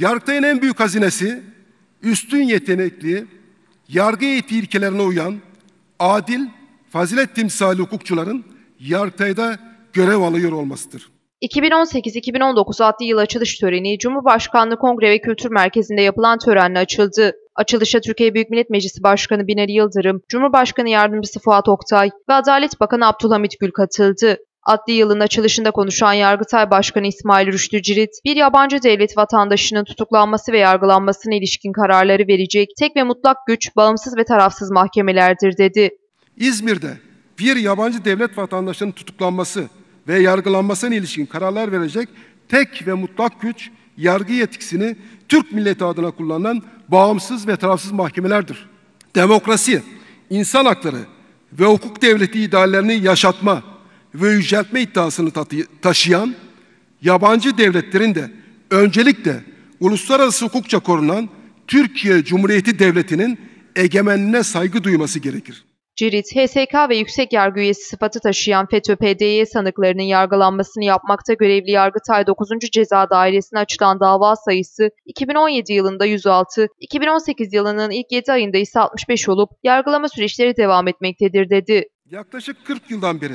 Yargıtay'ın en büyük hazinesi üstün yetenekli, yargı eğitim ilkelerine uyan, adil, fazilet timsali hukukçuların Yargıtay'da görev alıyor olmasıdır. 2018-2019 adlı yıl açılış töreni Cumhurbaşkanlığı Kongre ve Kültür Merkezi'nde yapılan törenle açıldı. Açılışa Türkiye Büyük Millet Meclisi Başkanı Binali Yıldırım, Cumhurbaşkanı Yardımcısı Fuat Oktay ve Adalet Bakanı Abdülhamit Gül katıldı. Adli yılın açılışında konuşan Yargıtay Başkanı İsmail Rüştü Cirit, bir yabancı devlet vatandaşının tutuklanması ve yargılanmasına ilişkin kararları verecek tek ve mutlak güç bağımsız ve tarafsız mahkemelerdir dedi. İzmir'de bir yabancı devlet vatandaşının tutuklanması ve yargılanmasına ilişkin kararlar verecek tek ve mutlak güç yargı yetkisini Türk milleti adına kullanılan bağımsız ve tarafsız mahkemelerdir. Demokrasi, insan hakları ve hukuk devleti ideallerini yaşatma, ve yüceltme iddiasını taşıyan yabancı devletlerin de öncelikle uluslararası hukukça korunan Türkiye Cumhuriyeti Devleti'nin egemenliğine saygı duyması gerekir. Cirit, HSK ve yüksek yargı üyesi sıfatı taşıyan FETÖ-PDY sanıklarının yargılanmasını yapmakta görevli Yargıtay 9. Ceza Dairesi'ne açılan dava sayısı 2017 yılında 106, 2018 yılının ilk 7 ayında ise 65 olup yargılama süreçleri devam etmektedir dedi. Yaklaşık 40 yıldan beri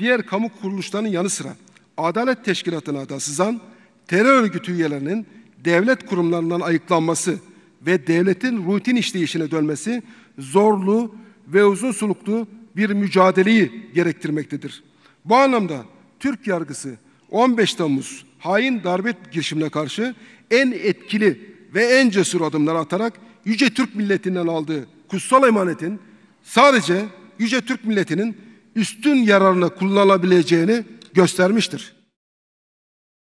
diğer kamu kuruluşlarının yanı sıra Adalet Teşkilatı'na da sızan terör örgütü üyelerinin devlet kurumlarından ayıklanması ve devletin rutin işleyişine dönmesi zorlu ve uzun soluklu bir mücadeleyi gerektirmektedir. Bu anlamda Türk yargısı 15 Temmuz hain darbe girişimine karşı en etkili ve en cesur adımlar atarak yüce Türk milletinden aldığı kutsal emanetin sadece yüce Türk milletinin üstün yararına kullanılabileceğini göstermiştir.